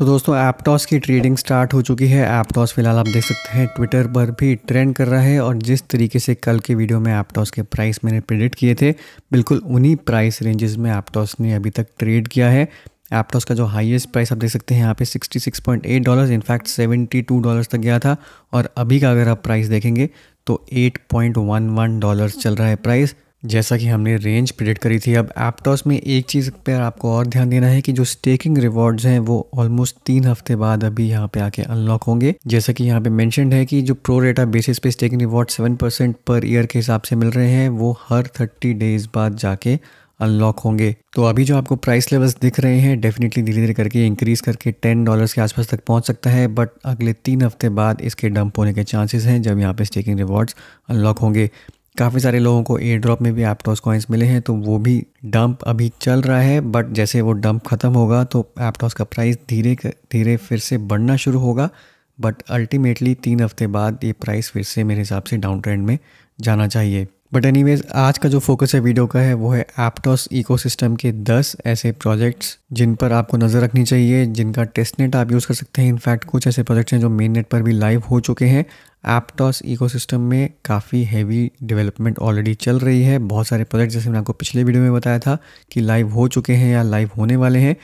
तो दोस्तों एप्टॉस की ट्रेडिंग स्टार्ट हो चुकी है एप्टॉस फिलहाल आप देख सकते हैं ट्विटर पर भी ट्रेंड कर रहा है और जिस तरीके से कल के वीडियो में एप्टॉस के प्राइस मैंने प्रिडिक्ट किए थे बिल्कुल उन्हीं प्राइस रेंजेस में एप्टॉस ने अभी तक ट्रेड किया है एप्टॉस का जो हाईएस्ट प्राइस आप देख सकते हैं यहाँ पे 66.8 डॉलर्स इनफैक्ट 72 डॉलर्स तक गया था और अभी का अगर आप प्राइस देखेंगे तो 8.11 डॉलर्स चल रहा है प्राइस जैसा कि हमने रेंज प्रिडिक्ट करी थी अब एप्टॉस में एक चीज़ पर आपको और ध्यान देना है कि जो स्टेकिंग रिवॉर्ड्स हैं वो ऑलमोस्ट तीन हफ्ते बाद अभी यहाँ पे आके अनलॉक होंगे जैसा कि यहाँ पे मैंशन है कि जो प्रो रेटा बेसिस पे staking reward seven percent per year के हिसाब से मिल रहे हैं वो हर थर्टी डेज बाद जाके अनलॉक होंगे तो अभी जो आपको प्राइस लेवल्स दिख रहे हैं डेफिनेटली धीरे धीरे करके इंक्रीज़ करके टेन डॉलर्स के आसपास तक पहुंच सकता है बट अगले तीन हफ्ते बाद इसके डंप होने के चांसेस हैं जब यहाँ पे स्टेकिंग रिवॉर्ड्स अनलॉक होंगे काफ़ी सारे लोगों को एयर ड्रॉप में भी एप्टॉस कॉइन्स मिले हैं तो वो भी डंप अभी चल रहा है बट जैसे वो डंप ख़त्म होगा तो एप्टॉस का प्राइस धीरे धीरे फिर से बढ़ना शुरू होगा बट अल्टीमेटली तीन हफ्ते बाद ये प्राइस फिर से मेरे हिसाब से डाउन ट्रेंड में जाना चाहिए बट एनी आज का जो फोकस है वीडियो का है वो है एप्टॉस इकोसिस्टम के 10 ऐसे प्रोजेक्ट्स जिन पर आपको नज़र रखनी चाहिए जिनका टेस्ट नेट आप यूज़ कर सकते हैं इनफैक्ट कुछ ऐसे प्रोजेक्ट्स हैं जो मेन नेट पर भी लाइव हो चुके हैं एप्टॉस इकोसिस्टम में काफ़ी हैवी डेवलपमेंट ऑलरेडी चल रही है बहुत सारे प्रोजेक्ट जैसे मैंने आपको पिछले वीडियो में बताया था कि लाइव हो चुके हैं या लाइव होने वाले हैं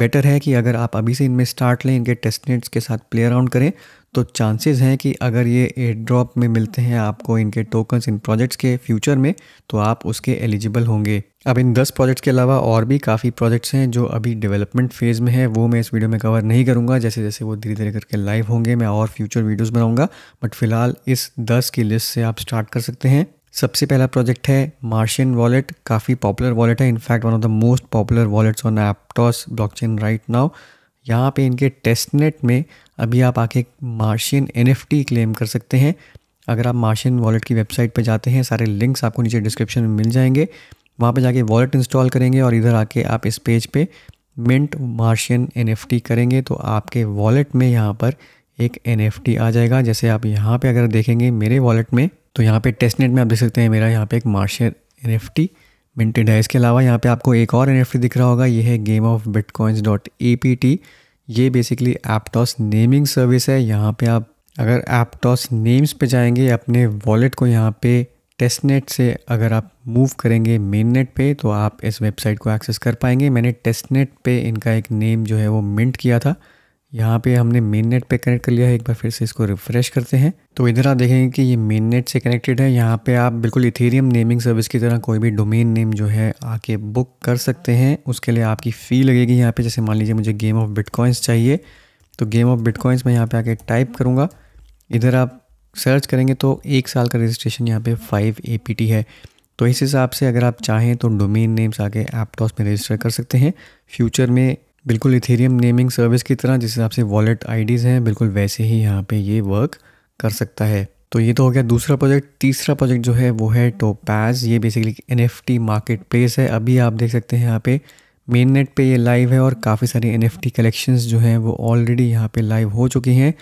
बेटर है कि अगर आप अभी से इनमें स्टार्ट लें इनके टेस्टनेट्स के साथ प्ले अराउंड करें तो चांसेस हैं कि अगर ये एयर ड्रॉप में मिलते हैं आपको इनके टोकन्स इन प्रोजेक्ट्स के फ्यूचर में तो आप उसके एलिजिबल होंगे अब इन 10 प्रोजेक्ट्स के अलावा और भी काफ़ी प्रोजेक्ट्स हैं जो अभी डेवलपमेंट फेज़ में है वो मैं इस वीडियो में कवर नहीं करूँगा जैसे जैसे वो धीरे धीरे करके लाइव होंगे मैं और फ्यूचर वीडियोज़ बनाऊँगा बट फिलहाल इस दस की लिस्ट से आप स्टार्ट कर सकते हैं सबसे पहला प्रोजेक्ट है मार्शियन वॉलेट काफ़ी पॉपुलर वॉलेट है in fact one of the most popular wallets on Aptos blockchain right now यहाँ पे इनके टेस्टनेट में अभी आप आके मार्शियन एन क्लेम कर सकते हैं अगर आप मार्शियन वॉलेट की वेबसाइट पर जाते हैं सारे लिंक्स आपको नीचे डिस्क्रिप्शन में मिल जाएंगे वहाँ पर जाके वॉलेट इंस्टॉल करेंगे और इधर आके आप इस पेज पे मिंट मार्शियन एन करेंगे तो आपके वॉलेट में यहाँ पर एक एन आ जाएगा जैसे आप यहाँ पर अगर देखेंगे मेरे वॉलेट में तो यहाँ पे टेस्ट नेट में आप देख सकते हैं मेरा यहाँ पे एक Martian N F T minted है इसके अलावा यहाँ पे आपको एक और एन दिख रहा होगा ये है game of bitcoins dot A P T ये बेसिकली एपटॉस नेमिंग सर्विस है यहाँ पे आप अगर एपटॉस नेम्स पे जाएंगे अपने वॉलेट को यहाँ पे टेस्टनेट से अगर आप मूव करेंगे मेन नेट पे तो आप इस वेबसाइट को एक्सेस कर पाएंगे मैंने टेस्टनेट पे इनका एक नेम जो है वो मिंट किया था यहाँ पे हमने मेन नेट पर कनेक्ट कर लिया है एक बार फिर से इसको रिफ्रेश करते हैं तो इधर आप देखेंगे कि ये मेन नेट से कनेक्टेड है यहाँ पे आप बिल्कुल इथेरियम नेमिंग सर्विस की तरह कोई भी डोमेन नेम जो है आके बुक कर सकते हैं उसके लिए आपकी फ़ी लगेगी यहाँ पे जैसे मान लीजिए मुझे गेम ऑफ बिटकॉइंस चाहिए तो गेम ऑफ बिटकॉइंस मैं यहाँ पर आके टाइप करूँगा इधर आप सर्च करेंगे तो एक साल का रजिस्ट्रेशन यहाँ पर फाइव ए है तो इस हिसाब से अगर आप चाहें तो डोमेन नेम्स आके एपटॉस में रजिस्टर कर सकते हैं फ्यूचर में बिल्कुल इथेरियम नेमिंग सर्विस की तरह जिस हिसाब से वॉलेट आईडीज़ हैं बिल्कुल वैसे ही यहाँ पे ये वर्क कर सकता है तो ये तो हो गया दूसरा प्रोजेक्ट तीसरा प्रोजेक्ट जो है वो है टोपैज ये basically N F T market place है अभी आप देख सकते हैं यहाँ पे मेन नेट पर ये लाइव है और काफ़ी सारी एन एफ टी कलेक्शंस जो हैं वो ऑलरेडी यहाँ पे लाइव हो चुकी हैं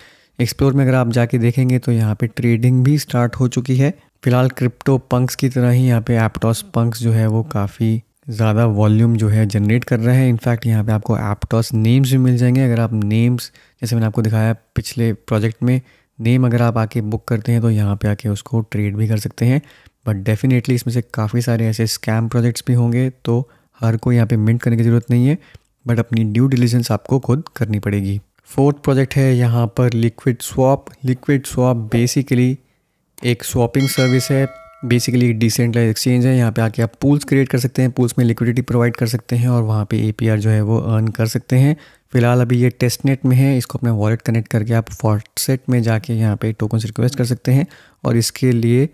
एक्सप्लोर में अगर आप जाके देखेंगे तो यहाँ पे ट्रेडिंग भी स्टार्ट हो चुकी है फिलहाल क्रिप्टो पंक्स की तरह ही यहाँ पे एपटॉस पंक्स जो है वो काफ़ी ज़्यादा वॉल्यूम जो है जनरेट कर रहा है इनफैक्ट यहाँ पे आपको एप्टॉस नेम्स भी मिल जाएंगे अगर आप नेम्स जैसे मैंने आपको दिखाया पिछले प्रोजेक्ट में नेम अगर आप आके बुक करते हैं तो यहाँ पे आके उसको ट्रेड भी कर सकते हैं बट डेफिनेटली इसमें से काफ़ी सारे ऐसे स्कैम प्रोजेक्ट्स भी होंगे तो हर कोई यहाँ पर मिंट करने की ज़रूरत नहीं है बट अपनी ड्यू डिलीजेंस आपको खुद करनी पड़ेगी फोर्थ प्रोजेक्ट है यहाँ पर liquid swap liquid swap basically एक स्वापिंग सर्विस है बेसिकली एक डिसेंट्रलाइज एक्सचेंज है यहाँ पे आके आप पूल्स क्रिएट कर सकते हैं पूल्स में लिक्विडिटी प्रोवाइड कर सकते हैं और वहाँ पे ए जो है वो अर्न कर सकते हैं फिलहाल अभी ये टेस्ट नेट में है इसको अपने वॉलेट कनेक्ट करके आप फॉसेट में जाके यहाँ पे टोकन रिक्वेस्ट कर सकते हैं और इसके लिए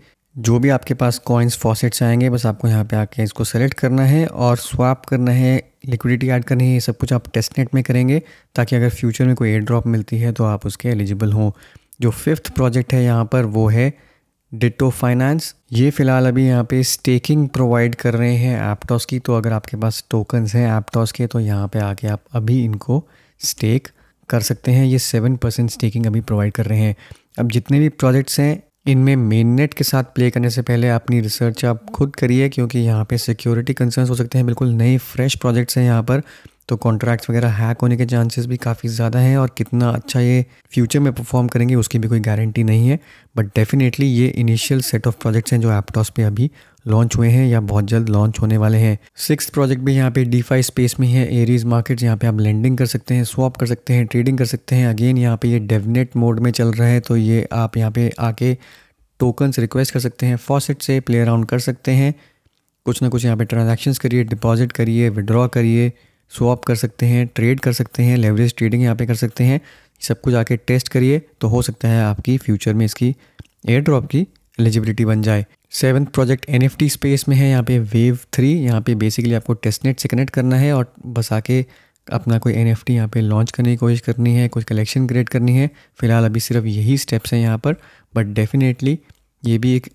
जो भी आपके पास कॉइन्स फॉसेट्स आएंगे बस आपको यहाँ पे आके इसको सेलेक्ट करना है और स्वाप करना है लिक्विडिटी ऐड करनी है ये सब कुछ आप टेस्ट नेट में करेंगे ताकि अगर फ्यूचर में कोई एयर ड्रॉप मिलती है तो आप उसके एलिजिबल हों जो फिफ्थ प्रोजेक्ट है यहाँ पर वो है डिटो फाइनेंस ये फ़िलहाल अभी यहाँ पे स्टेकिंग प्रोवाइड कर रहे हैं एप्टॉस की तो अगर आपके पास टोकन्स हैं एप्टॉस के तो यहाँ पे आके आप अभी इनको स्टेक कर सकते हैं ये सेवन परसेंट स्टेकिंग अभी प्रोवाइड कर रहे हैं अब जितने भी प्रोजेक्ट्स हैं इनमें मेन नेट के साथ प्ले करने से पहले अपनी रिसर्च आप खुद करिए क्योंकि यहाँ पे सिक्योरिटी कंसर्न हो सकते हैं बिल्कुल नए फ्रेश प्रोजेक्ट्स हैं यहाँ पर तो कॉन्ट्रैक्ट्स वगैरह हैक होने के चांसेस भी काफ़ी ज़्यादा हैं और कितना अच्छा ये फ्यूचर में परफॉर्म करेंगे उसकी भी कोई गारंटी नहीं है बट डेफिनेटली ये इनिशियल सेट ऑफ प्रोजेक्ट्स हैं जो एपटॉस पे अभी लॉन्च हुए हैं या बहुत जल्द लॉन्च होने वाले हैं सिक्स प्रोजेक्ट भी यहाँ पे डी स्पेस में है एरीज मार्केट यहाँ पे आप लैंडिंग कर सकते हैं स्वॉप कर सकते हैं ट्रेडिंग कर सकते हैं अगेन यहाँ पे ये डेवनेट मोड में चल रहा है तो ये आप यहाँ पे आके टोकन्स रिक्वेस्ट कर सकते हैं फॉसेट से प्ले अराउंड कर सकते हैं कुछ ना कुछ यहाँ पे ट्रांजेक्शन करिए डिपॉजिट करिए विड्रॉ करिए स्वॉप कर सकते हैं ट्रेड कर सकते हैं लेवरेज ट्रेडिंग यहाँ पे कर सकते हैं सब कुछ आके टेस्ट करिए तो हो सकता है आपकी फ्यूचर में इसकी एयर ड्रॉप की एलिजिबिलिटी बन जाए सेवन्थ प्रोजेक्ट एन स्पेस में है यहाँ पे वेव थ्री यहाँ पे बेसिकली आपको टेस्टनेट से कनेक्ट करना है और बस आके अपना कोई एन एफ टी यहाँ पर लॉन्च करने की कोशिश करनी है कुछ कलेक्शन क्रिएट करनी है फिलहाल अभी सिर्फ यही स्टेप्स हैं यहाँ पर बट डेफिनेटली ये भी एक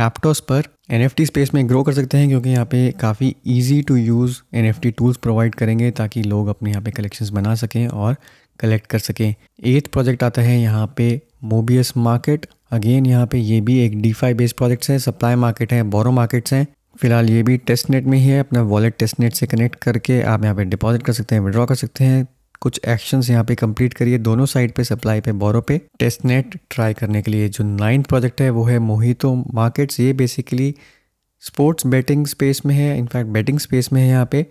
एप्टोस पर एन स्पेस में ग्रो कर सकते हैं क्योंकि यहाँ पे काफ़ी easy to use an tools provide करेंगे ताकि लोग अपने यहाँ पे कलेक्शंस बना सकें और कलेक्ट कर सकें एथ प्रोजेक्ट आता है यहाँ पे मोबियस मार्केट अगेन यहाँ पे ये भी एक फाई बेस्ड प्रोजेक्ट्स है सप्लाई मार्केट है बोरो मार्केट्स हैं फिलहाल ये भी टेस्टनेट में ही है अपना वॉलेट टेस्टनेट से कनेक्ट करके आप यहाँ पे डिपॉजिट कर सकते हैं विड्रॉ कर सकते हैं कुछ एक्शंस यहाँ पे कंप्लीट करिए दोनों साइड पे सप्लाई पे बोरो पे टेस्ट नेट ट्राई करने के लिए जो नाइन्थ प्रोजेक्ट है वो है मोहितो मार्केट्स ये बेसिकली स्पोर्ट्स बैटिंग स्पेस में है इनफैक्ट बैटिंग स्पेस में है यहाँ पे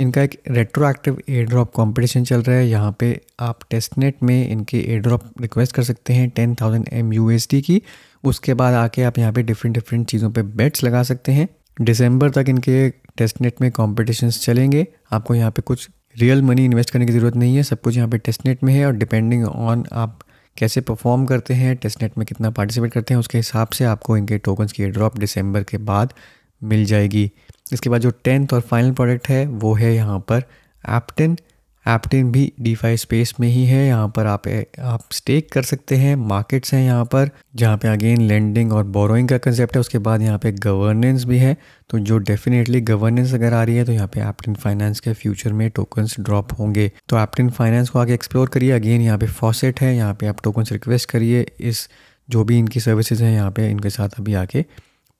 इनका एक रेट्रोएक्टिव एयर ड्रॉप कॉम्पिटिशन चल रहा है यहाँ पे आप टेस्टनेट में इनके एयर ड्रॉप रिक्वेस्ट कर सकते हैं ten thousand M U S D की उसके बाद आके आप यहाँ पे डिफरेंट डिफरेंट चीज़ों पे बेट्स लगा सकते हैं दिसंबर तक इनके टेस्टनेट में कॉम्पिटिशन्स चलेंगे आपको यहाँ पे कुछ रियल मनी इन्वेस्ट करने की ज़रूरत नहीं है सब कुछ यहाँ पे टेस्टनेट में है और डिपेंडिंग ऑन आप कैसे परफॉर्म करते हैं टेस्टनेट में कितना पार्टिसिपेट करते हैं उसके हिसाब से आपको इनके टोकन्स की ड्रॉप डिसम्बर के बाद मिल जाएगी इसके बाद जो टेंथ और फाइनल प्रोडक्ट है वो है यहाँ पर एप्टन एप्टिन भी डीफाई स्पेस में ही है यहाँ पर आप आप स्टेक कर सकते हैं मार्केट्स हैं यहाँ पर जहाँ पे अगेन लेंडिंग और बोरोइंग का कंसेप्ट है उसके बाद यहाँ पे गवर्नेंस भी है तो जो डेफिनेटली गवर्नेंस अगर आ रही है तो यहाँ पे एप्टिन फाइनेंस के फ्यूचर में टोकन्स ड्रॉप होंगे तो एप्टिन फाइनेंस को आगे एक्सप्लोर करिए अगेन यहाँ पे फॉसेट है यहाँ पे आप टोकन्स रिक्वेस्ट करिए इस जो भी इनकी सर्विसेज हैं यहाँ पे इनके साथ अभी आके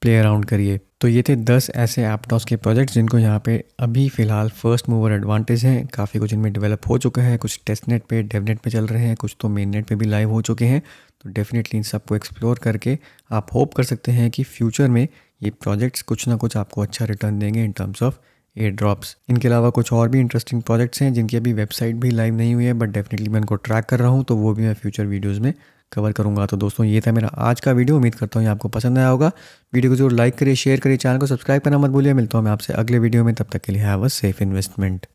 प्ले अराउंड करिए तो ये थे 10 ऐसे एपडॉस के प्रोजेक्ट्स जिनको यहाँ पे अभी फ़िलहाल फर्स्ट मूवर एडवांटेज हैं काफ़ी कुछ इनमें डेवलप हो चुका है कुछ टेस्ट नेट डेव डेवनेट पर चल रहे हैं कुछ तो मेन नेट पर भी लाइव हो चुके हैं तो डेफिनेटली इन सबको एक्सप्लोर करके आप होप कर सकते हैं कि फ्यूचर में ये प्रोजेक्ट्स कुछ ना कुछ आपको अच्छा रिटर्न देंगे in terms of air drops इनके अलावा कुछ और भी इंटरेस्टिंग प्रोजेक्ट्स हैं जिनकी अभी वेबसाइट भी लाइव नहीं हुई है बट डेफिनेटली मैं उनको ट्रैक कर रहा हूँ तो वो भी मैं फ्यूचर वीडियोज़ में कवर करूँगा तो दोस्तों ये था मेरा आज का वीडियो उम्मीद करता हूँ ये आपको पसंद आया होगा वीडियो को जरूर लाइक करिए शेयर करिए चैनल को सब्सक्राइब करना मत भूलिए मिलता हूँ मैं आपसे अगले वीडियो में तब तक के लिए हैव अ सेफ इन्वेस्टमेंट